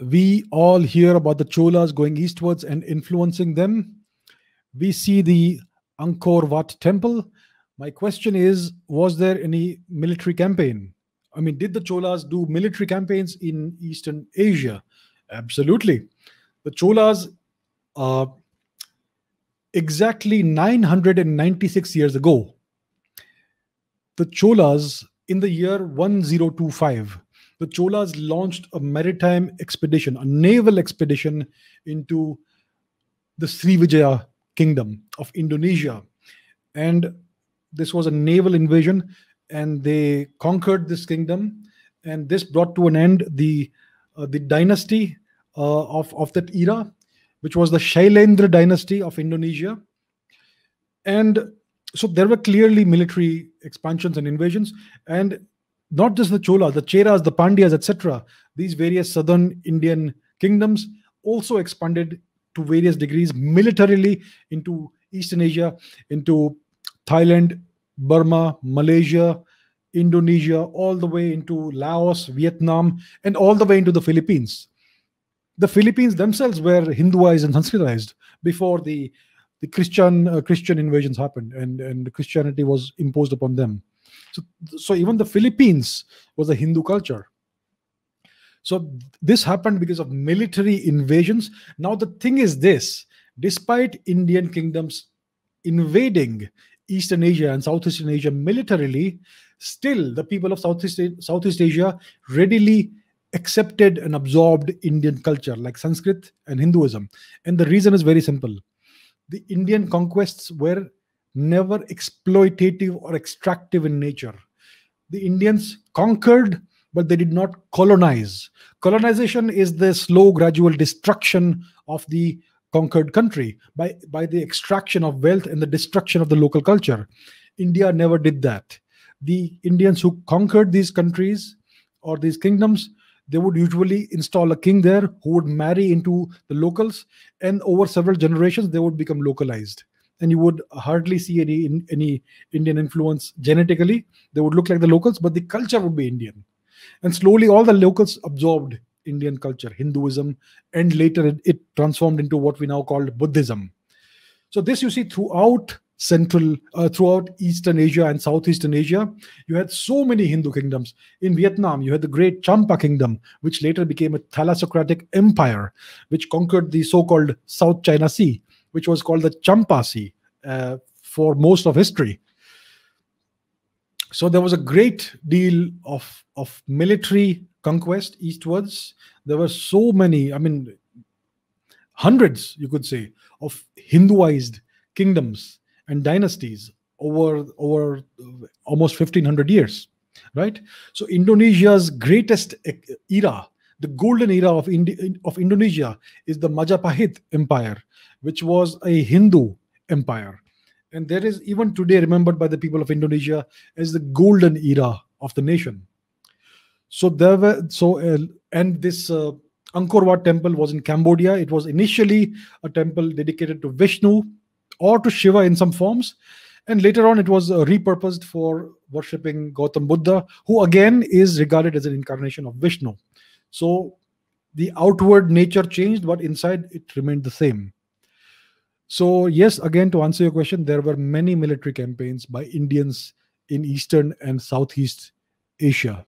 we all hear about the Cholas going eastwards and influencing them. We see the Angkor Wat temple. My question is Was there any military campaign? I mean, did the Cholas do military campaigns in Eastern Asia? Absolutely. The Cholas, uh, exactly 996 years ago, the Cholas in the year 1025 the Cholas launched a maritime expedition, a naval expedition into the Srivijaya kingdom of Indonesia. And this was a naval invasion, and they conquered this kingdom. And this brought to an end the, uh, the dynasty uh, of, of that era, which was the Shailendra dynasty of Indonesia. And so there were clearly military expansions and invasions. And not just the Chola, the Cheras, the Pandyas, etc., these various southern Indian kingdoms also expanded to various degrees militarily into Eastern Asia, into Thailand, Burma, Malaysia, Indonesia, all the way into Laos, Vietnam, and all the way into the Philippines. The Philippines themselves were Hinduized and Sanskritized before the the Christian uh, Christian invasions happened, and and Christianity was imposed upon them. So, so even the Philippines was a Hindu culture. So this happened because of military invasions. Now the thing is this: despite Indian kingdoms invading Eastern Asia and Southeastern Asia militarily, still the people of Southeast, Southeast Asia readily accepted and absorbed Indian culture like Sanskrit and Hinduism. And the reason is very simple. The Indian conquests were never exploitative or extractive in nature. The Indians conquered, but they did not colonize. Colonization is the slow, gradual destruction of the conquered country by, by the extraction of wealth and the destruction of the local culture. India never did that. The Indians who conquered these countries or these kingdoms, they would usually install a king there who would marry into the locals, and over several generations, they would become localized and you would hardly see any any Indian influence genetically. They would look like the locals, but the culture would be Indian. And slowly, all the locals absorbed Indian culture, Hinduism, and later it, it transformed into what we now call Buddhism. So this you see throughout central uh, throughout eastern asia and southeastern asia you had so many hindu kingdoms in vietnam you had the great champa kingdom which later became a Thalasocratic empire which conquered the so-called south china sea which was called the Champasi uh, for most of history. So there was a great deal of, of military conquest eastwards. There were so many, I mean, hundreds, you could say, of Hinduized kingdoms and dynasties over, over almost 1500 years, right? So Indonesia's greatest era the golden era of, Indi- of Indonesia is the Majapahit Empire, which was a Hindu empire. And that is even today remembered by the people of Indonesia as the golden era of the nation. So there were so uh, and this uh, Angkor Wat temple was in Cambodia. It was initially a temple dedicated to Vishnu or to Shiva in some forms, and later on it was uh, repurposed for worshipping Gautam Buddha, who again is regarded as an incarnation of Vishnu. So the outward nature changed, but inside it remained the same. So, yes, again, to answer your question, there were many military campaigns by Indians in Eastern and Southeast Asia.